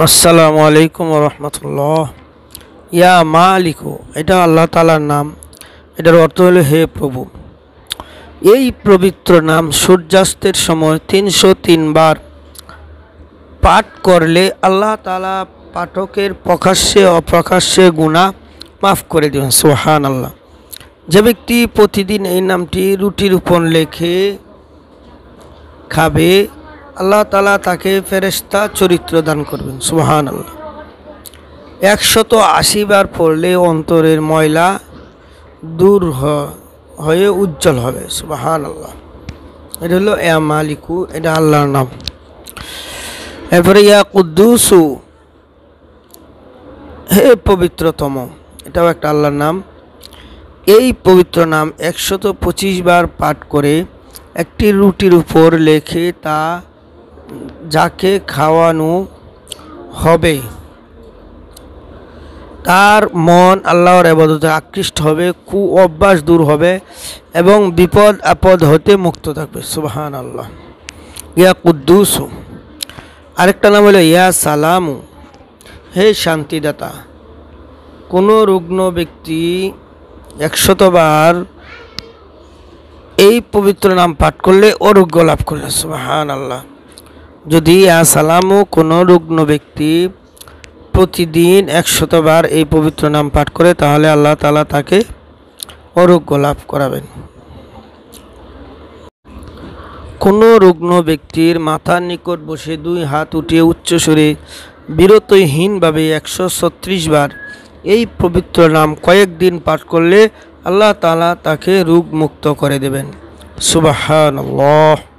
আসসালামু আলাইকুম রহমতুল্লাহ ইয়া মা আলিকো এটা আল্লাহ তালার নাম এটার অর্থ হল হে প্রভু এই পবিত্র নাম সূর্যাস্তের সময় তিনশো তিনবার পাঠ করলে আল্লাহ তালা পাঠকের প্রকাশ্যে অপ্রকাশ্যে গুণা মাফ করে দেবেন সোহান আল্লাহ যে ব্যক্তি প্রতিদিন এই নামটি রুটির উপর লেখে খাবে আল্লাহ তালা তাকে ফেরেস্তা চরিত্র দান করবেন সুহান আল্লাহ একশত আশিবার পড়লে অন্তরের ময়লা দূর হয়ে উজ্জ্বল হবে সুবাহান আল্লাহ এটা হলো এয়া মালিকু এটা আল্লাহর নাম এরপরে ইয়া কুদ্দুসু হে পবিত্রতম এটাও একটা আল্লাহর নাম এই পবিত্র নাম একশত পঁচিশ বার পাঠ করে একটি রুটির উপর লেখে তা যাকে খাওয়ানো হবে তার মন আল্লাহর আবাদতে আকৃষ্ট হবে কু অভ্যাস দূর হবে এবং বিপদ আপদ হতে মুক্ত থাকবে সুবাহান আল্লাহ ইয়া কুদ্দুস আরেকটা নাম হলো ইয়া সালাম হে শান্তিদাতা কোনো রুগ্ন ব্যক্তি একশতবার এই পবিত্র নাম পাঠ করলে অরোগ্য লাভ করলে সুবাহান আল্লাহ যদি আসসালামু কোনো রুগ্ন ব্যক্তি প্রতিদিন একশতবার এই পবিত্র নাম পাঠ করে তাহলে আল্লাহ তালা তাকে অরোগ্য লাভ করাবেন কোনো রুগ্ন ব্যক্তির মাথার নিকট বসে দুই হাত উঠিয়ে উচ্চস্বরে বিরতহীনভাবে একশো ছত্রিশ বার এই পবিত্র নাম কয়েকদিন পাঠ করলে আল্লাহ তালা তাকে রোগ মুক্ত করে দেবেন সুবাহ